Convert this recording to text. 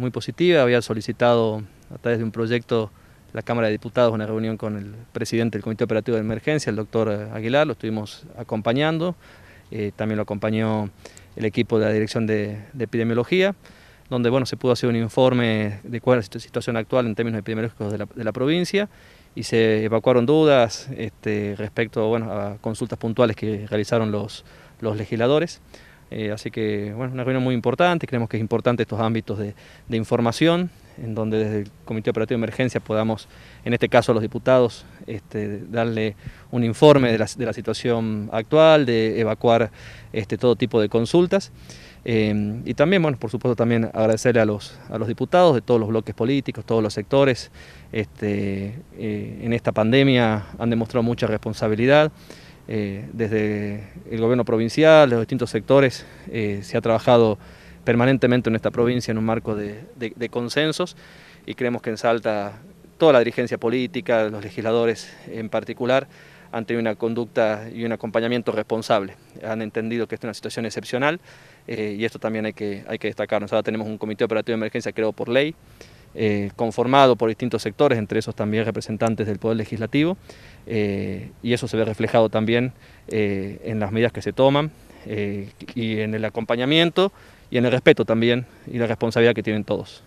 muy positiva. Había solicitado a través de un proyecto la Cámara de Diputados una reunión con el presidente del Comité Operativo de Emergencia, el doctor eh, Aguilar, lo estuvimos acompañando. Eh, también lo acompañó el equipo de la Dirección de, Epidemiología, donde bueno, se pudo hacer un informe de cuál es la situación actual en términos epidemiológicos de la, de la provincia y se evacuaron dudas este, respecto bueno, a consultas puntuales que realizaron los, los legisladores. Eh, así que, bueno, una reunión muy importante, creemos que es importante estos ámbitos de, información, en donde desde el Comité Operativo de Emergencia podamos, en este caso a los diputados, este, darle un informe de la, situación actual, de evacuar este, todo tipo de consultas. Eh, y también, bueno, por supuesto, también agradecerle a los, diputados de todos los bloques políticos, todos los sectores, este, eh, en esta pandemia han demostrado mucha responsabilidad. Eh, desde el gobierno provincial, los distintos sectores, eh, se ha trabajado permanentemente en esta provincia en un marco de, consensos y creemos que en Salta toda la dirigencia política, los legisladores en particular, han tenido una conducta y un acompañamiento responsable. Han entendido que esta es una situación excepcional eh, y esto también hay que, hay que Ahora tenemos un comité operativo de emergencia creado por ley. Eh, conformado por distintos sectores, entre esos también representantes del Poder Legislativo, eh, y eso se ve reflejado también eh, en las medidas que se toman y en el acompañamiento y en el respeto también y la responsabilidad que tienen todos.